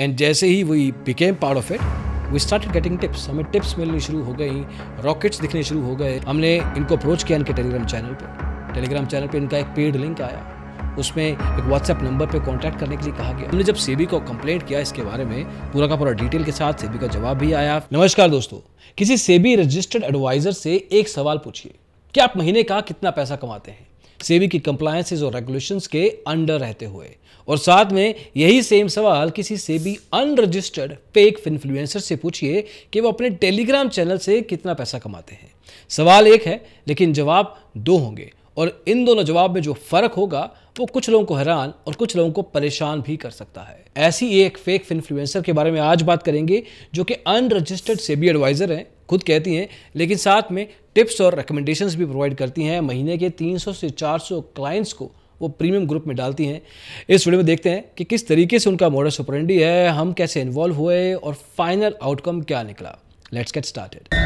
and जैसे ही we became part of it we start getting tips हमें tips मिलनी शुरू हो गई रॉकेट्स दिखने शुरू हो गए हमने इनको अप्रोच किया इनके टेलीग्राम चैनल पर टेलीग्राम चैनल पर इनका एक पेड लिंक आया उसमें एक व्हाट्सएप नंबर पे कांटेक्ट करने के लिए कहा गया हमने जब सेबी को कंप्लेंट किया इसके बारे में पूरा का पूरा डिटेल के साथ सेबी का जवाब भी आया नमस्कार दोस्तों किसी सेबी रजिस्टर्ड एडवाइजर से एक सवाल पूछिए कि आप महीने का कितना पैसा कमाते हैं सेबी की कंप्लायंसेज और रेगुलेशंस के अंडर रहते हुए और साथ में यही सेम सवाल किसी सेबी अनरजिस्टर्ड फेक इन्फ्लुएंसर से पूछिए कि वो अपने टेलीग्राम चैनल से कितना पैसा कमाते हैं सवाल एक है लेकिन जवाब दो होंगे और इन दोनों जवाब में जो फर्क होगा तो कुछ लोगों को हैरान और कुछ लोगों को परेशान भी कर सकता है ऐसी एक फेक इन्फ्लुएंसर के बारे में आज बात करेंगे जो कि अनरजिस्टर्ड सेबी एडवाइज़र हैं खुद कहती हैं लेकिन साथ में टिप्स और रिकमेंडेशंस भी प्रोवाइड करती हैं महीने के 300 से 400 क्लाइंट्स को वो प्रीमियम ग्रुप में डालती हैं इस वीडियो में देखते हैं कि किस तरीके से उनका मॉडल सुपरेंडी है हम कैसे इन्वॉल्व हुए और फाइनल आउटकम क्या निकला लेट्स गेट स्टार्टेड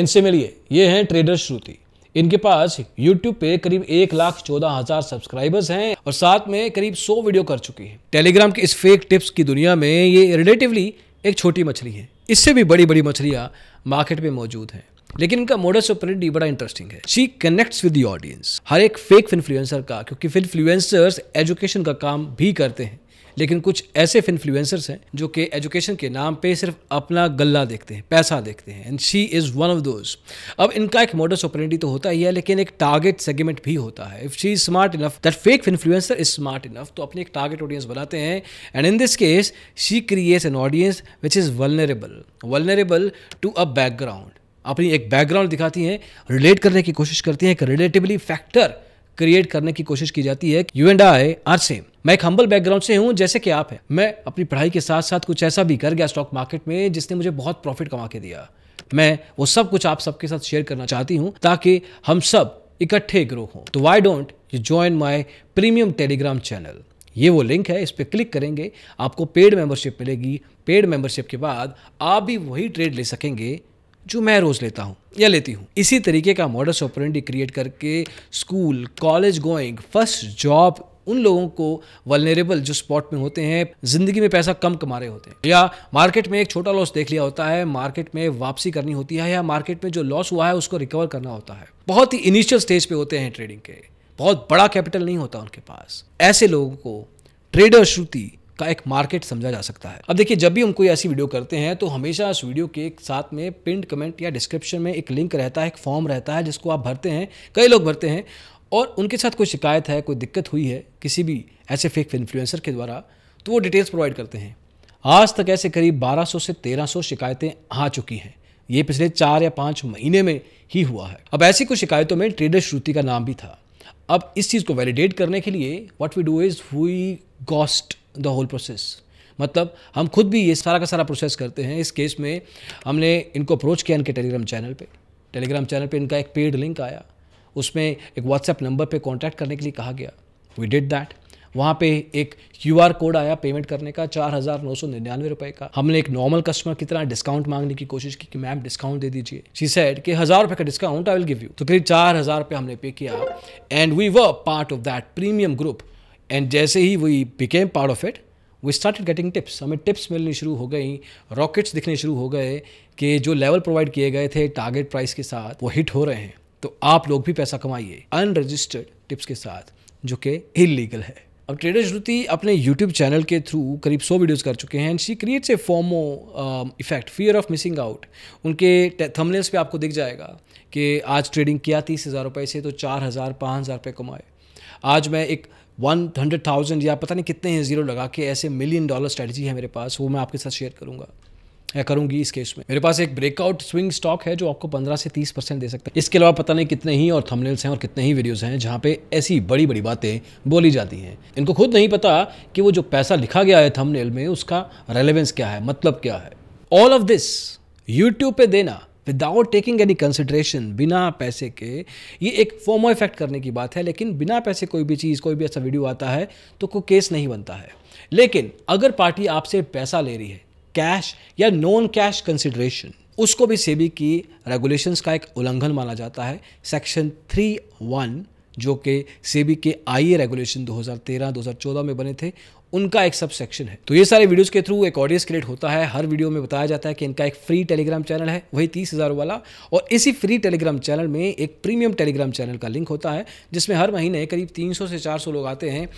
इनसे मिलिए ये हैं ट्रेडर श्रुति इनके पास यूट्यूब पे करीब एक लाख चौदह हजार सब्सक्राइबर्स हैं और साथ में करीब सौ वीडियो कर चुकी हैं टेलीग्राम के इस फेक टिप्स की दुनिया में ये रिलेटिवली एक छोटी मछली है इससे भी बड़ी बड़ी मछलियाँ मार्केट में मौजूद हैं लेकिन इनका मोडस ऑपरेटी बड़ा इंटरेस्टिंग है शी कनेक्ट विद ऑडियंस हर एक फेक इन्फ्लुएंसर का क्योंकि इन्फ्लुएंसर्स एजुकेशन का काम भी करते हैं लेकिन कुछ ऐसे इन्फ्लुएंसर्स हैं जो कि एजुकेशन के नाम पे सिर्फ अपना गला देखते हैं पैसा देखते हैं and she is one of those अब इनका एक मॉडल अपॉर्चुनिटी तो होता ही है लेकिन एक टारगेट सेगमेंट भी होता है if she is smart enough that fake influencer is smart enough तो अपनी एक टारगेट ऑडियंस बनाते हैं and in this case she creates an audience which is vulnerable vulnerable to a background अपनी एक बैकग्राउंड दिखाती हैं रिलेट करने की कोशिश करती हैं एक रिलेटिवली फैक्टर क्रिएट करने की कोशिश की जाती है you and I are same मैं एक हम्बल बैकग्राउंड से हूँ जैसे कि आप हैं मैं अपनी पढ़ाई के साथ साथ कुछ ऐसा भी कर गया स्टॉक मार्केट में जिसने मुझे बहुत प्रॉफिट कमा के दिया मैं वो सब कुछ आप सबके साथ शेयर करना चाहती हूँ ताकि हम सब इकट्ठे ग्रो हों तो why don't you join my premium Telegram channel ये वो लिंक है इस पर क्लिक करेंगे आपको पेड मेंबरशिप मिलेगी पेड मेंबरशिप के बाद आप भी वही ट्रेड ले सकेंगे जो मैं रोज़ लेता हूँ या लेती हूँ इसी तरीके का मॉडल ऑपरेंडी क्रिएट करके school college going first job उन लोगों को वलनरेबल जो स्पॉट में होते हैं जिंदगी में पैसा कम कमा रहे होते हैं या मार्केट में एक छोटा लॉस देख लिया होता है मार्केट में वापसी करनी होती है या मार्केट में जो लॉस हुआ है उसको रिकवर करना होता है बहुत ही इनिशियल स्टेज पे होते हैं ट्रेडिंग के बहुत बड़ा कैपिटल नहीं होता उनके पास ऐसे लोगों को ट्रेडर श्रुति का एक मार्केट समझा जा सकता है अब देखिए जब भी हम कोई ऐसी वीडियो करते हैं तो हमेशा उस वीडियो के साथ में पिंड कमेंट या डिस्क्रिप्शन में एक लिंक रहता है एक फॉर्म रहता है जिसको आप भरते हैं कई लोग भरते हैं और उनके साथ कोई शिकायत है कोई दिक्कत हुई है किसी भी ऐसे फेक इन्फ्लुएंसर के द्वारा तो वो डिटेल्स प्रोवाइड करते हैं आज तक ऐसे करीब 1200 से 1300 शिकायतें आ चुकी हैं ये पिछले चार या पाँच महीने में ही हुआ है अब ऐसी कुछ शिकायतों में ट्रेडर श्रुति का नाम भी था अब इस चीज़ को वैलिडेट करने के लिए what we do is we ghost the whole process मतलब हम खुद भी ये सारा का सारा प्रोसेस करते हैं इस केस में हमने इनको अप्रोच किया इनके टेलीग्राम चैनल पे टेलीग्राम चैनल पे इनका एक पेड लिंक आया उसमें एक व्हाट्सएप नंबर पे कॉन्टैक्ट करने के लिए कहा गया वी डिड दैट वहाँ पे एक क्यू आर कोड आया पेमेंट करने का चार हज़ार नौ सौ निन्यानवे रुपये का हमने एक नॉर्मल कस्टमर की तरह डिस्काउंट मांगने की कोशिश की कि मैम डिस्काउंट दे दीजिए शी सेड कि हज़ार रुपये का discount I will give you तो करीब चार हज़ार रुपये हमने पे किया and we were part of that premium group and जैसे ही we became part of it we start getting tips हमें टिप्स मिलनी शुरू हो गई रॉकेट्स दिखने शुरू हो गए कि जो लेवल प्रोवाइड किए गए थे टारगेट प्राइस के साथ वो हिट हो रहे हैं तो आप लोग भी पैसा कमाइए अनरजिस्टर्ड टिप्स के साथ जो कि इलीगल है अब ट्रेडर श्रुति अपने यूट्यूब चैनल के थ्रू करीब 100 वीडियोस कर चुके हैं and she creates a FOMO effect fear of missing out उनके थंबनेल्स पे आपको दिख जाएगा कि आज ट्रेडिंग किया तीस हज़ार रुपये से तो चार हज़ार पाँच हज़ार रुपये कमाए आज मैं एक वन हंड्रेड थाउजेंड या पता नहीं कितने हैं ज़ीरो लगा के ऐसे मिलियन डॉलर स्ट्रैटेजी है मेरे पास वो मैं आपके साथ शेयर करूँगा या करूंगी इस केस में मेरे पास एक ब्रेकआउट स्विंग स्टॉक है जो आपको 15 से 30 परसेंट दे सकता है इसके अलावा पता नहीं कितने ही और थंबनेल्स हैं और कितने ही वीडियोस हैं जहां पे ऐसी बड़ी बड़ी बातें बोली जाती हैं इनको खुद नहीं पता कि वो जो पैसा लिखा गया है थंबनेल में उसका रेलिवेंस क्या है मतलब क्या है ऑल ऑफ दिस यूट्यूब पे देना विदाउट टेकिंग एनी कंसिडरेशन बिना पैसे के ये एक फोमो इफेक्ट करने की बात है लेकिन बिना पैसे कोई भी चीज़ कोई भी ऐसा वीडियो आता है तो कोई केस नहीं बनता है लेकिन अगर पार्टी आपसे पैसा ले रही है कैश या नॉन कैश कंसिडरेशन उसको भी सेबी की रेगुलेशंस का एक उल्लंघन माना जाता है सेक्शन थ्री वन जो कि सेबी के आई रेगुलेशन 2013-2014 में बने थे उनका एक सब सेक्शन है तो ये सारे वीडियोस के थ्रू एक ऑडियंस क्रिएट होता है हर वीडियो में बताया जाता है कि इनका एक फ्री टेलीग्राम चैनल है वही तीस हज़ार वाला और इसी फ्री टेलीग्राम चैनल में एक प्रीमियम टेलीग्राम चैनल का लिंक होता है जिसमें हर महीने करीब 300 से 400 लोग आते हैं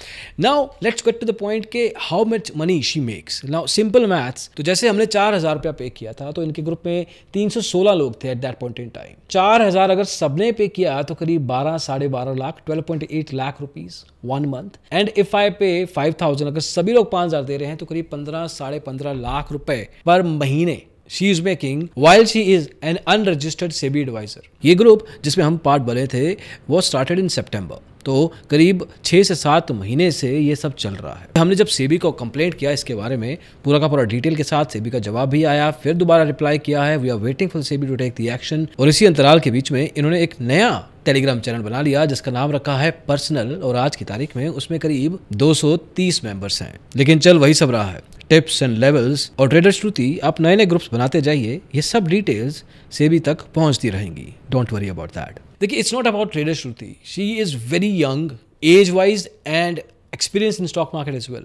now let's get to the point के how much money she makes now simple maths तो जैसे हमने चार हज़ार रुपया पे किया था तो इनके ग्रुप में तीन लोग थे at that point in time चार अगर सबने पे किया तो करीब बारह साढ़े lakh twelve lakh rupees one month and if I pay five अगर अगर सभी लोग पांच हज़ार दे रहे हैं तो करीब पंद्रह साढ़े पंद्रह लाख रुपए पर महीने she is making while she is an unregistered SEBI advisor ये ग्रुप जिसमें हम पार्ट बने थे वो स्टार्टेड इन सेप्टेम्बर तो करीब छः से सात महीने से ये सब चल रहा है हमने जब सेबी को कंप्लेंट किया इसके बारे में पूरा का पूरा डिटेल के साथ सेबी का जवाब भी आया फिर दोबारा रिप्लाई किया है we are waiting for SEBI to take the action और इसी अंतराल के बीच में इन्होंने एक नया टेलीग्राम चैनल बना लिया जिसका नाम रखा है पर्सनल और आज की तारीख में उसमें करीब 230 मेंबर्स हैं लेकिन चल वही सब रहा है टिप्स एंड लेवल्स और ट्रेडर श्रुति आप नए नए ग्रुप्स बनाते जाइए ये सब डिटेल्स सेबी तक पहुंचती रहेंगी डोंट वरी अबाउट दैट देखिए it's not about trader Shruti she is very young age wise and experience in stock market is well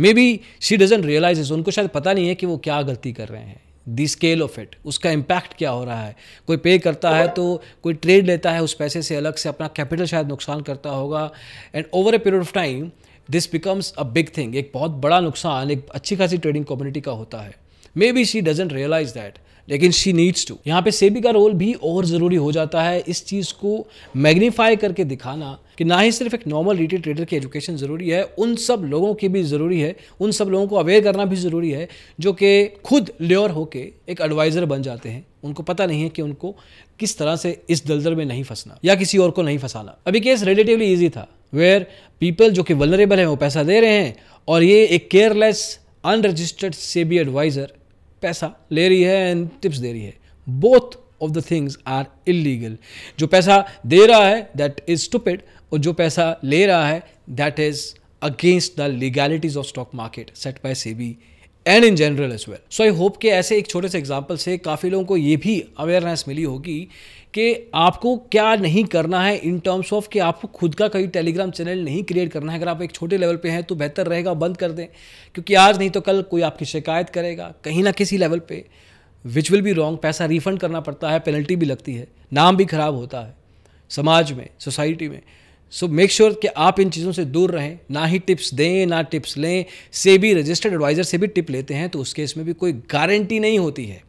may be she doesn't realise is उनको शायद पता नहीं है कि वो क्या गलती कर रहे हैं दी स्केल ऑफ इट उसका इम्पैक्ट क्या हो रहा है कोई पे करता है तो कोई ट्रेड लेता है उस पैसे से अलग से अपना कैपिटल शायद नुकसान करता होगा and over a period of time this becomes a big thing एक बहुत बड़ा नुकसान एक अच्छी खासी ट्रेडिंग कम्युनिटी का होता है may be she doesn't realise that लेकिन शी नीड्स टू यहाँ पे सेबी का रोल भी और ज़रूरी हो जाता है इस चीज़ को मैग्नीफाई करके दिखाना कि ना ही सिर्फ एक नॉर्मल रिटेल ट्रेडर की एजुकेशन ज़रूरी है उन सब लोगों की भी ज़रूरी है उन सब लोगों को अवेयर करना भी ज़रूरी है जो कि खुद ल्योर होके एक एडवाइज़र बन जाते हैं उनको पता नहीं है कि उनको किस तरह से इस दलदल में नहीं फंसना या किसी और को नहीं फंसाना अभी केस रिलेटिवली ईजी था वेयर पीपल जो कि वलरेबल हैं वो पैसा दे रहे हैं और ये एक केयरलेस अनरजिस्टर्ड सेबी एडवाइज़र पैसा ले रही है एंड टिप्स दे रही है both of the things are illegal जो पैसा दे रहा है दैट इज स्टूपिड और जो पैसा ले रहा है that is against the legalities of stock market set by SEBI and in general as well so I hope के ऐसे एक छोटे से एग्जाम्पल से काफ़ी लोगों को ये भी अवेयरनेस मिली होगी कि आपको क्या नहीं करना है इन टर्म्स ऑफ कि आपको खुद का कोई टेलीग्राम चैनल नहीं क्रिएट करना है अगर आप एक छोटे लेवल पे हैं तो बेहतर रहेगा बंद कर दें क्योंकि आज नहीं तो कल कोई आपकी शिकायत करेगा कहीं ना किसी लेवल पे विच विल बी रॉन्ग पैसा रिफंड करना पड़ता है पेनल्टी भी लगती है नाम भी खराब होता है समाज में सोसाइटी में सो मेक श्योर कि आप इन चीज़ों से दूर रहें ना ही टिप्स दें ना टिप्स लें से भी रजिस्टर्ड एडवाइज़र से भी टिप लेते हैं तो उस केस में भी कोई गारंटी नहीं होती है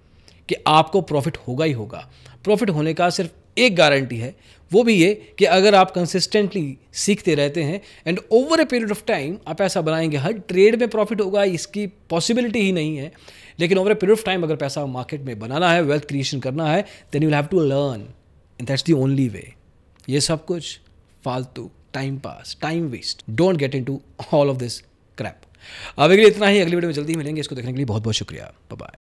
कि आपको प्रॉफिट होगा ही होगा प्रॉफिट होने का सिर्फ एक गारंटी है वो भी ये कि अगर आप कंसिस्टेंटली सीखते रहते हैं and over a period of time आप ऐसा बनाएंगे हर ट्रेड में प्रॉफिट होगा इसकी पॉसिबिलिटी ही नहीं है लेकिन over a period of time अगर पैसा मार्केट में बनाना है वेल्थ क्रिएशन करना है then you have to learn and that's the only way ये सब कुछ फालतू time pass time waste don't get into all of this crap अब अगले इतना ही अगली वीडियो में जल्दी मिलेंगे इसको देखने के लिए बहुत बहुत शुक्रिया बाय